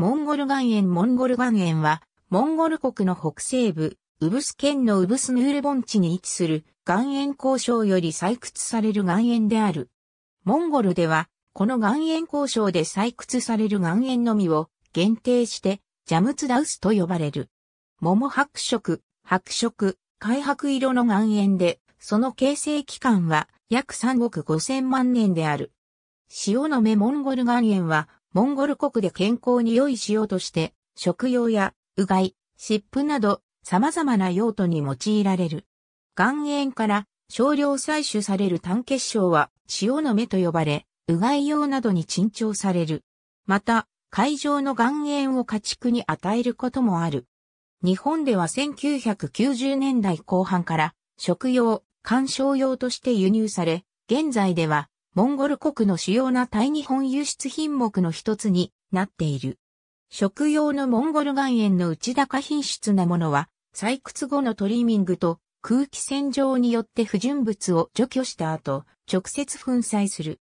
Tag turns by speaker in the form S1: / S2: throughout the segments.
S1: モンゴル岩塩モンゴル岩塩は、モンゴル国の北西部、ウブス県のウブスヌール盆地に位置する岩塩鉱床より採掘される岩塩である。モンゴルでは、この岩塩鉱床で採掘される岩塩のみを限定して、ジャムツダウスと呼ばれる。桃白色、白色、海白色の岩塩で、その形成期間は約3億5千万年である。塩の目モンゴル岩塩は、モンゴル国で健康に良い塩として、食用や、うがい、湿布など、様々な用途に用いられる。岩塩から少量採取される単結晶は、塩の目と呼ばれ、うがい用などに珍重される。また、海上の岩塩を家畜に与えることもある。日本では1990年代後半から食用、観賞用として輸入され、現在ではモンゴル国の主要な対日本輸出品目の一つになっている。食用のモンゴル岩塩の内高品質なものは、採掘後のトリミングと空気洗浄によって不純物を除去した後、直接粉砕する。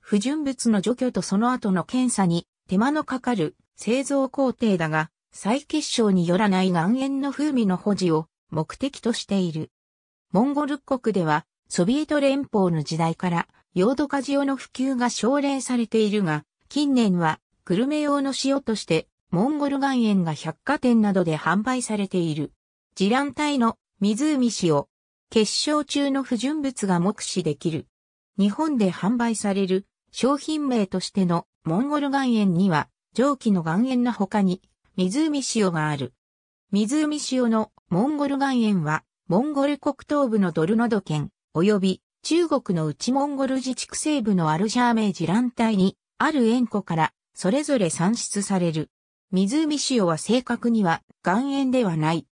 S1: 不純物の除去とその後の検査に手間のかかる製造工程だが、再結晶によらない岩塩の風味の保持を目的としている。モンゴル国ではソビエト連邦の時代から用土ジ塩の普及が奨励されているが、近年はグルメ用の塩としてモンゴル岩塩が百貨店などで販売されている。地乱体の湖塩。結晶中の不純物が目視できる。日本で販売される商品名としてのモンゴル岩塩には蒸気の岩塩の他に湖塩がある。湖塩のモンゴル岩塩はモンゴル国東部のドルノド県及び中国の内モンゴル自治区西部のアルシャーメージ乱帯に、ある塩湖から、それぞれ産出される。湖塩は正確には岩塩ではない。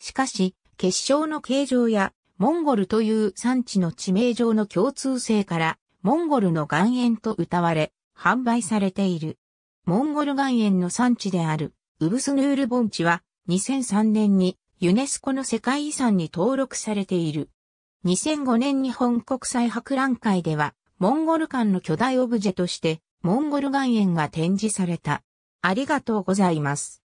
S1: しかし、結晶の形状や、モンゴルという産地の地名上の共通性から、モンゴルの岩塩と謳われ、販売されている。モンゴル岩塩の産地である、ウブスヌール盆地は、2003年にユネスコの世界遺産に登録されている。2005年日本国際博覧会では、モンゴル館の巨大オブジェとして、モンゴル岩塩が展示された。ありがとうございます。